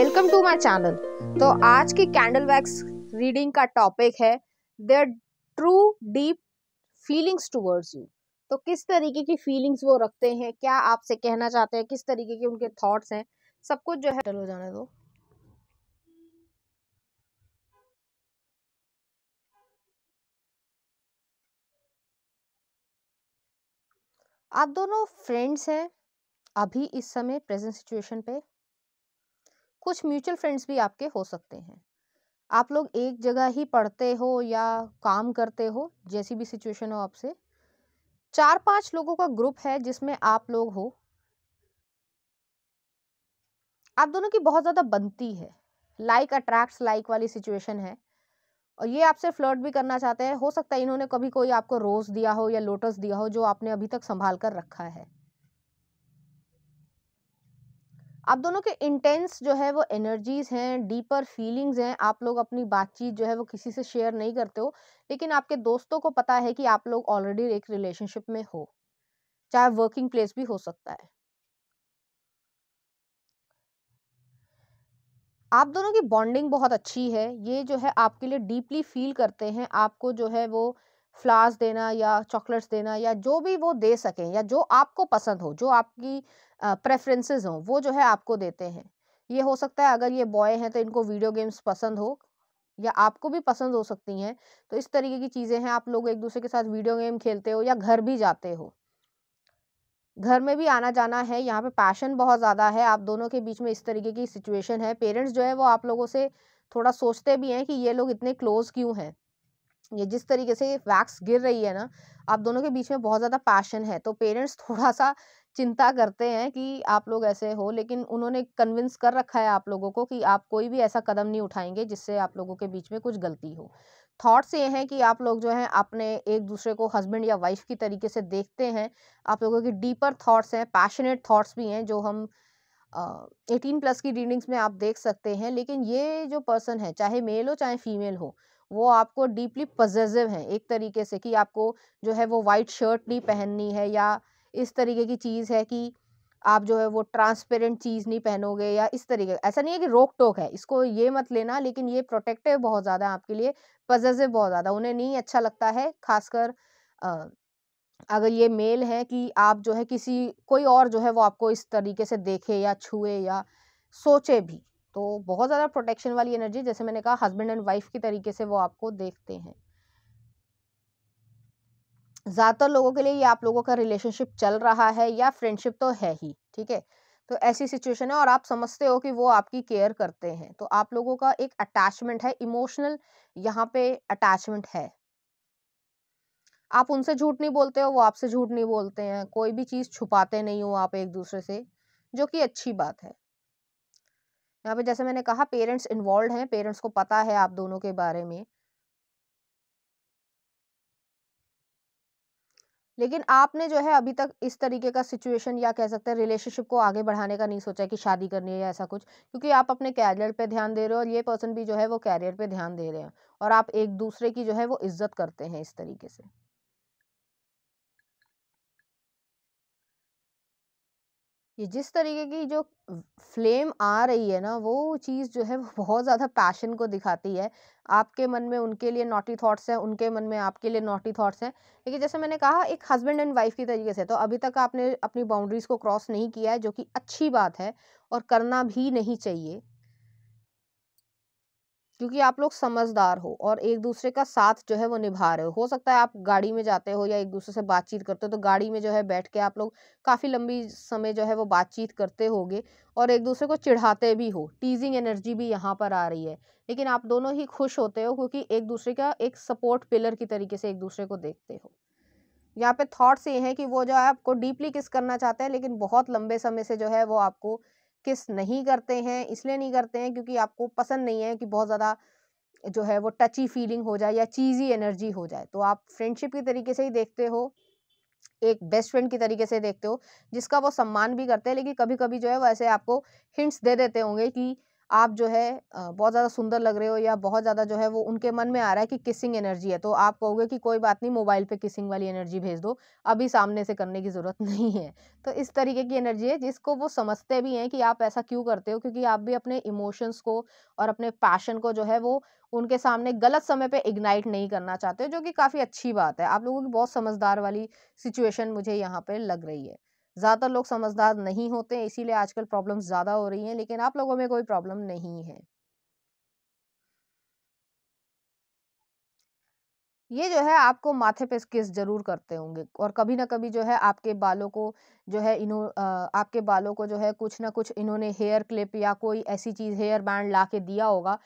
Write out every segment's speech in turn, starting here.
Welcome to my channel तो आज की कैंडल वैक्स रीडिंग का टॉपिक है there true deep feelings towards you तो किस तरीके की फीलिंग्स वो रखते हैं क्या आपसे कहना चाहते हैं किस तरीके के उनके थॉट्स हैं सब कुछ जो है हो जाने दो आप दोनों फ्रेंड्स हैं अभी इस समय प्रेजेंट सिचुएशन पे कुछ म्यूचुअल फ्रेंड्स भी आपके हो सकते हैं आप लोग एक जगह ही पढ़ते हो या काम करते हो जैसी भी सिचुएशन हो आपसे चार पांच लोगों का ग्रुप है जिसमें आप लोग हो आप दोनों की बहुत ज़्यादा बनती है लाइक अट्रैक्ट लाइक वाली सिचुएशन है और ये आपसे फ्लर्ट भी करना चाहते हैं हो सकता है इन्होंने कभी कोई आपको रोज़ दिया हो या लोटस दिया हो जो आपने अभी तक संभाल कर रखा है आप दोनों के इंटेंस जो है वो एनर्जीज हैं डीपर फीलिंग्स हैं आप लोग अपनी बातचीत जो है वो किसी से शेयर नहीं करते हो लेकिन आपके दोस्तों को पता है कि आप लोग ऑलरेडी एक रिलेशनशिप में हो चाहे वर्किंग प्लेस भी हो सकता है आप दोनों की बॉन्डिंग बहुत अच्छी है ये जो है आपके लिए डीपली फील करते हैं आपको जो है वो फ्लावर्स देना या चॉकलेट्स देना या जो भी वो दे सकें या जो आपको पसंद हो जो आपकी प्रेफरेंसेस हो वो जो है आपको देते हैं ये हो सकता है अगर ये बॉय हैं तो इनको वीडियो गेम्स पसंद हो या आपको भी पसंद हो सकती हैं तो इस तरीके की चीज़ें हैं आप लोग एक दूसरे के साथ वीडियो गेम खेलते हो या घर भी जाते हो घर में भी आना जाना है यहाँ पे पैशन बहुत ज़्यादा है आप दोनों के बीच में इस तरीके की सिचुएशन है पेरेंट्स जो है वो आप लोगों से थोड़ा सोचते भी हैं कि ये लोग इतने क्लोज क्यों हैं ये जिस तरीके से ये वैक्स गिर रही है ना आप दोनों के बीच में बहुत ज़्यादा पैशन है तो पेरेंट्स थोड़ा सा चिंता करते हैं कि आप लोग ऐसे हो लेकिन उन्होंने कन्विंस कर रखा है आप लोगों को कि आप कोई भी ऐसा कदम नहीं उठाएंगे जिससे आप लोगों के बीच में कुछ गलती हो थॉट्स ये हैं कि आप लोग जो हैं अपने एक दूसरे को हस्बैंड या वाइफ की तरीके से देखते हैं आप लोगों की डीपर थाट्स हैं पैशनेट थाट्स भी हैं जो हम एटीन प्लस की रीडिंग्स में आप देख सकते हैं लेकिन ये जो पर्सन है चाहे मेल हो चाहे फीमेल हो वो आपको डीपली पजेसिव हैं एक तरीके से कि आपको जो है वो वाइट शर्ट नहीं पहननी है या इस तरीके की चीज़ है कि आप जो है वो ट्रांसपेरेंट चीज़ नहीं पहनोगे या इस तरीके ऐसा नहीं है कि रोक टोक है इसको ये मत लेना लेकिन ये प्रोटेक्टिव बहुत ज़्यादा आपके लिए पजेसिव बहुत ज़्यादा उन्हें नहीं अच्छा लगता है खासकर अगर ये मेल है कि आप जो है किसी कोई और जो है वो आपको इस तरीके से देखे या छुए या सोचे भी तो बहुत ज़्यादा प्रोटेक्शन वाली एनर्जी जैसे मैंने कहा हस्बैंड एंड वाइफ की तरीके से वो आपको देखते हैं ज़्यादातर लोगों के लिए ये आप लोगों का रिलेशनशिप चल रहा है या फ्रेंडशिप तो है ही ठीक है तो ऐसी सिचुएशन है और आप समझते हो कि वो आपकी केयर करते हैं तो आप लोगों का एक अटैचमेंट है इमोशनल यहाँ पे अटैचमेंट है आप उनसे झूठ नहीं बोलते हो वो आपसे झूठ नहीं बोलते हैं कोई भी चीज़ छुपाते नहीं हो आप एक दूसरे से जो कि अच्छी बात है यहाँ पे जैसे मैंने कहा पेरेंट्स इन्वॉल्व हैं पेरेंट्स को पता है आप दोनों के बारे में लेकिन आपने जो है अभी तक इस तरीके का सिचुएशन या कह सकते हैं रिलेशनशिप को आगे बढ़ाने का नहीं सोचा कि शादी करनी है या ऐसा कुछ क्योंकि आप अपने कैरियर पे ध्यान दे रहे हो और ये पर्सन भी जो है वो कैरियर पे ध्यान दे रहे हैं और आप एक दूसरे की जो है वो इज्जत करते हैं इस तरीके से ये जिस तरीके की जो फ्लेम आ रही है ना वो चीज़ जो है वो बहुत ज़्यादा पैशन को दिखाती है आपके मन में उनके लिए नोटी थॉट्स हैं उनके मन में आपके लिए नोटी थॉट्स हैं लेकिन जैसे मैंने कहा एक हस्बैंड एंड वाइफ की तरीके से तो अभी तक आपने अपनी बाउंड्रीज़ को क्रॉस नहीं किया है जो कि अच्छी बात है और करना भी नहीं चाहिए क्योंकि आप लोग समझदार हो और एक दूसरे का साथ जो है वो निभा रहे हो हो सकता है आप गाड़ी में जाते हो या एक दूसरे से बातचीत करते हो तो गाड़ी में जो है बैठ के आप लोग काफ़ी लंबी समय जो है वो बातचीत करते होगे और एक दूसरे को चिढ़ाते भी हो टीजिंग एनर्जी भी यहाँ पर आ रही है लेकिन आप दोनों ही खुश होते हो क्योंकि एक दूसरे का एक सपोर्ट पिलर की तरीके से एक दूसरे को देखते हो यहाँ पे थॉट्स ये हैं कि वो जो है आपको डीपली किस करना चाहते हैं लेकिन बहुत लंबे समय से जो है वो आपको किस नहीं करते हैं इसलिए नहीं करते हैं क्योंकि आपको पसंद नहीं है कि बहुत ज़्यादा जो है वो टची फीलिंग हो जाए या चीज़ी एनर्जी हो जाए तो आप फ्रेंडशिप के तरीके से ही देखते हो एक बेस्ट फ्रेंड की तरीके से देखते हो जिसका वो सम्मान भी करते हैं लेकिन कभी कभी जो है वो ऐसे आपको हिंट्स दे देते होंगे कि आप जो है बहुत ज़्यादा सुंदर लग रहे हो या बहुत ज़्यादा जो है वो उनके मन में आ रहा है कि किसिंग एनर्जी है तो आप कहोगे कि कोई बात नहीं मोबाइल पे किसिंग वाली एनर्जी भेज दो अभी सामने से करने की ज़रूरत नहीं है तो इस तरीके की एनर्जी है जिसको वो समझते भी हैं कि आप ऐसा क्यों करते हो क्योंकि आप भी अपने इमोशंस को और अपने पैशन को जो है वो उनके सामने गलत समय पर इग्नाइट नहीं करना चाहते हो जो कि काफ़ी अच्छी बात है आप लोगों की बहुत समझदार वाली सिचुएशन मुझे यहाँ पर लग रही है ज़्यादातर लोग समझदार नहीं होते हैं इसीलिए आजकल प्रॉब्लम ज़्यादा हो रही हैं लेकिन आप लोगों में कोई प्रॉब्लम नहीं है ये जो है आपको माथे पे स्किस जरूर करते होंगे और कभी ना कभी जो है आपके बालों को जो है इन्हो आपके बालों को जो है कुछ ना कुछ इन्होंने हेयर क्लिप या कोई ऐसी चीज़ हेयर बैंड ला के दिया होगा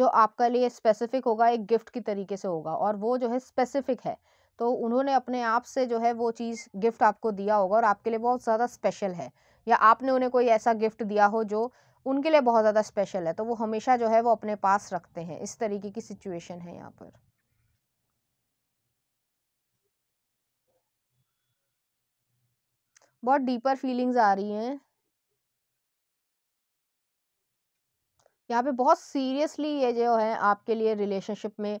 जो आपका लिए स्पेसिफिक होगा एक गिफ्ट की तरीके से होगा और वो जो है स्पेसिफिक है तो उन्होंने अपने आप से जो है वो चीज़ गिफ्ट आपको दिया होगा और आपके लिए बहुत ज़्यादा स्पेशल है या आपने उन्हें कोई ऐसा गिफ्ट दिया हो जो उनके लिए बहुत ज़्यादा स्पेशल है तो वो हमेशा जो है वो अपने पास रखते हैं इस तरीके की सिचुएशन है यहाँ पर बहुत डीपर फीलिंग्स आ रही हैं यहाँ पे बहुत सीरियसली ये जो है आपके लिए रिलेशनशिप में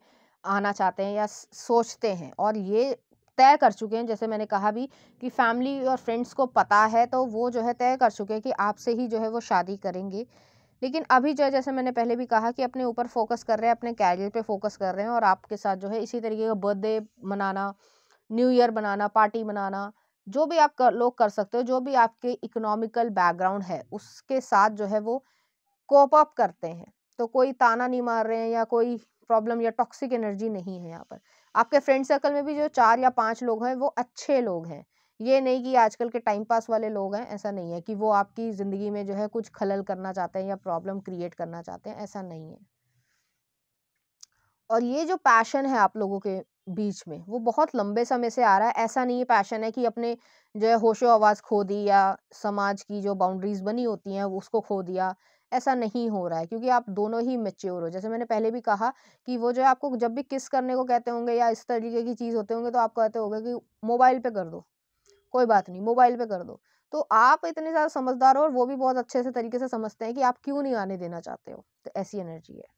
आना चाहते हैं या सोचते हैं और ये तय कर चुके हैं जैसे मैंने कहा भी कि फैमिली और फ्रेंड्स को पता है तो वो जो है तय कर चुके हैं कि आपसे ही जो है वो शादी करेंगे लेकिन अभी जो है जैसे मैंने पहले भी कहा कि अपने ऊपर फोकस कर रहे हैं अपने कैरियर पे फोकस कर रहे हैं और आपके साथ जो है इसी तरीके का बर्थडे मनाना न्यू ईयर बनाना पार्टी मनाना जो भी आप कर, लोग कर सकते हो जो भी आपके इकोनॉमिकल बैकग्राउंड है उसके साथ जो है वो कोप अप करते हैं तो कोई ताना नहीं मार रहे हैं या कोई प्रॉब्लम या टॉक्सिक एनर्जी नहीं है यहाँ पर आपके फ्रेंड सर्कल में भी जो चार या पांच लोग हैं वो अच्छे लोग हैं ये नहीं कि आजकल के टाइम पास वाले लोग हैं ऐसा नहीं है कि वो आपकी ज़िंदगी में जो है कुछ खलल करना चाहते हैं या प्रॉब्लम क्रिएट करना चाहते हैं ऐसा नहीं है और ये जो पैशन है आप लोगों के बीच में वो बहुत लंबे समय से आ रहा है ऐसा नहीं है पैशन है कि अपने जो है होशो आवाज़ खो दी या समाज की जो बाउंड्रीज बनी होती हैं उसको खो दिया ऐसा नहीं हो रहा है क्योंकि आप दोनों ही मेच्योर हो जैसे मैंने पहले भी कहा कि वो जो है आपको जब भी किस करने को कहते होंगे या इस तरीके की चीज़ होते होंगे तो आप कहते होंगे कि मोबाइल पे कर दो कोई बात नहीं मोबाइल पे कर दो तो आप इतने ज़्यादा समझदार हो और वो भी बहुत अच्छे से तरीके से समझते हैं कि आप क्यों नहीं आने देना चाहते हो तो ऐसी एनर्जी है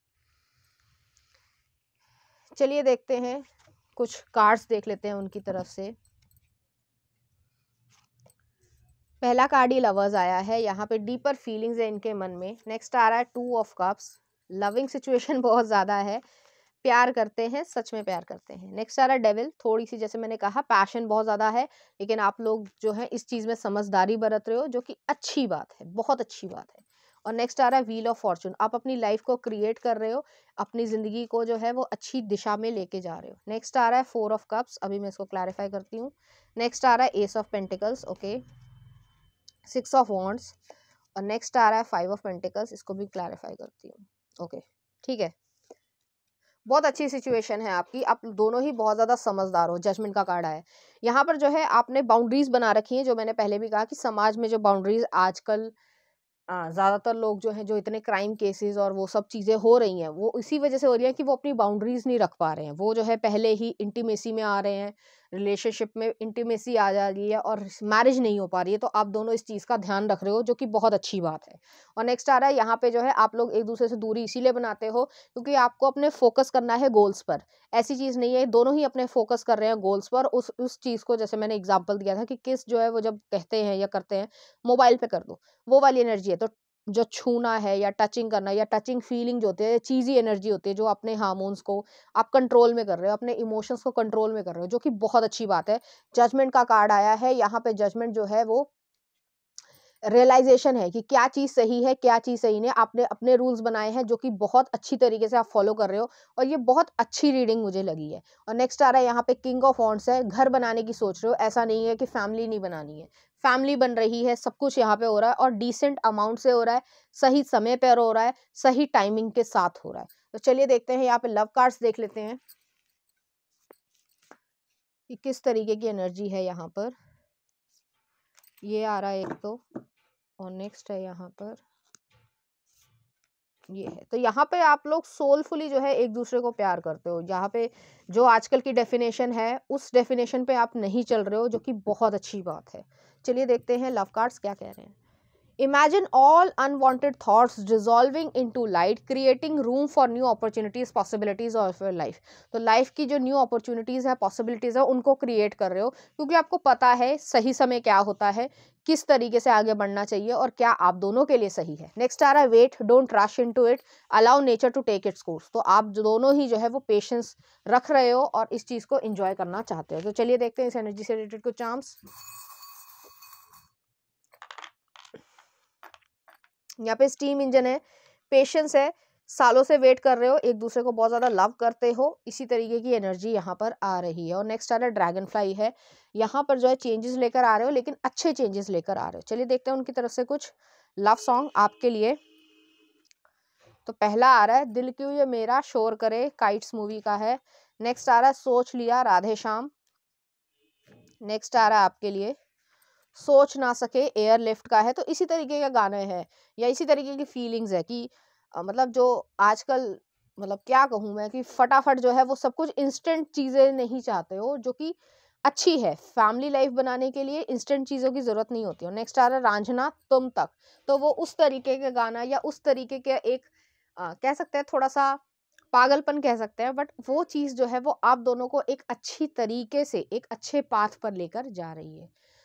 चलिए देखते हैं कुछ कार्ड्स देख लेते हैं उनकी तरफ से पहला कार्ड ही लवर्स आया है यहाँ पे डीपर फीलिंग्स है इनके मन में नेक्स्ट आ रहा है two of cups loving situation बहुत ज़्यादा है प्यार करते हैं सच में प्यार करते हैं नेक्स्ट आ रहा है डेविल थोड़ी सी जैसे मैंने कहा पैशन बहुत ज़्यादा है लेकिन आप लोग जो है इस चीज़ में समझदारी बरत रहे हो जो कि अच्छी बात है बहुत अच्छी बात है और नेक्स्ट आ रहा है व्हील ऑफ फॉर्चून आप अपनी लाइफ को क्रिएट कर रहे हो अपनी ज़िंदगी को जो है वो अच्छी दिशा में लेके जा रहे हो नेक्स्ट आ रहा है फोर ऑफ कप्स अभी मैं इसको क्लैरिफाई करती हूँ नेक्स्ट आ रहा है ace of pentacles okay six of wands और नेक्स्ट आ रहा है फाइव ऑफ पेंटिकल्स इसको भी क्लैरिफाई करती हूँ ओके ठीक है बहुत अच्छी सिचुएशन है आपकी आप दोनों ही बहुत ज़्यादा समझदार हो जजमेंट का कार्ड आया है यहाँ पर जो है आपने बाउंड्रीज बना रखी हैं जो मैंने पहले भी कहा कि समाज में जो बाउंड्रीज आजकल ज़्यादातर लोग जो हैं जो इतने क्राइम केसेस और वो सब चीज़ें हो रही हैं वो इसी वजह से हो रही है कि वो अपनी बाउंड्रीज नहीं रख पा रहे हैं वो जो है पहले ही इंटीमेसी में आ रहे हैं रिलेशनशिप में इंटीमेसी आ जा रही है और मैरिज नहीं हो पा रही है तो आप दोनों इस चीज़ का ध्यान रख रहे हो जो कि बहुत अच्छी बात है और नेक्स्ट आ रहा है यहाँ पे जो है आप लोग एक दूसरे से दूरी इसीलिए बनाते हो क्योंकि आपको अपने फोकस करना है गोल्स पर ऐसी चीज़ नहीं है दोनों ही अपने फोकस कर रहे हैं गोल्स पर उस उस चीज़ को जैसे मैंने एग्जाम्पल दिया था कि किस जो है वो जब कहते हैं या करते हैं मोबाइल पर कर दो वो वाली एनर्जी है तो जो छूना है या टचिंग करना या टचिंग फीलिंग जो होती है चीज़ी एनर्जी होती है जो अपने हार्मोन्स को आप कंट्रोल में कर रहे हो अपने इमोशंस को कंट्रोल में कर रहे हो जो कि बहुत अच्छी बात है जजमेंट का कार्ड आया है यहाँ पे जजमेंट जो है वो रियलाइजेशन है कि क्या चीज़ सही है क्या चीज़ सही नहीं आपने अपने रूल्स बनाए हैं जो कि बहुत अच्छी तरीके से आप फॉलो कर रहे हो और ये बहुत अच्छी रीडिंग मुझे लगी है और नेक्स्ट आ रहा है यहाँ पे किंग ऑफ हॉन्ट्स है घर बनाने की सोच रहे हो ऐसा नहीं है कि फैमिली नहीं बनानी है फैमिली बन रही है सब कुछ यहाँ पे हो रहा है और डिसेंट अमाउंट से हो रहा है सही समय पर हो रहा है सही टाइमिंग के साथ हो रहा है तो चलिए देखते हैं यहाँ पे लव कार्ड्स देख लेते हैं कि किस तरीके की एनर्जी है यहाँ पर ये आ रहा है एक तो और नेक्स्ट है यहाँ पर ये है तो यहाँ पे आप लोग सोलफुली जो है एक दूसरे को प्यार करते हो यहाँ पे जो आजकल की डेफिनेशन है उस डेफिनेशन पे आप नहीं चल रहे हो जो कि बहुत अच्छी बात है चलिए देखते हैं लव कार्ड्स क्या कह रहे हैं Imagine all unwanted thoughts dissolving into light, creating room for new opportunities, possibilities of your life. तो लाइफ की जो न्यू अपॉर्चुनिटीज़ है पॉसिबिलिटीज़ है उनको क्रिएट कर रहे हो क्योंकि आपको पता है सही समय क्या होता है किस तरीके से आगे बढ़ना चाहिए और क्या आप दोनों के लिए सही है नेक्स्ट आ रहा है wait don't rush into it allow nature to take its course तो आप दोनों ही जो है वो पेशेंस रख रहे हो और इस चीज़ को इंजॉय करना चाहते हो तो चलिए देखते हैं इस एनर्जी से रिलेटेड कुछ चांस यहाँ पे स्टीम इंजन है पेशेंस है सालों से वेट कर रहे हो एक दूसरे को बहुत ज़्यादा लव करते हो इसी तरीके की एनर्जी यहाँ पर आ रही है और नेक्स्ट आ रहा है ड्रैगन फ्लाई है यहाँ पर जो है चेंजेस लेकर आ रहे हो लेकिन अच्छे चेंजेस लेकर आ रहे हो चलिए देखते हैं उनकी तरफ से कुछ लव सॉन्ग आपके लिए तो पहला आ रहा है दिल क्यों ये मेरा शोर करे काइट्स मूवी का है नेक्स्ट आ रहा है सोच लिया राधे श्याम नेक्स्ट आ रहा है आपके लिए सोच ना सके एयरलिफ्ट का है तो इसी तरीके का गाने हैं या इसी तरीके की फीलिंग्स है कि आ, मतलब जो आजकल मतलब क्या कहूँ मैं कि फटाफट जो है वो सब कुछ इंस्टेंट चीज़ें नहीं चाहते हो जो कि अच्छी है फैमिली लाइफ बनाने के लिए इंस्टेंट चीज़ों की ज़रूरत नहीं होती और नेक्स्ट आ रहा रांझना तुम तक तो वो उस तरीके का गाना या उस तरीके के एक आ, कह सकते हैं थोड़ा सा पागलपन कह सकते हैं बट वो चीज़ जो है वो आप दोनों को एक अच्छी तरीके से एक अच्छे पाथ पर लेकर जा रही है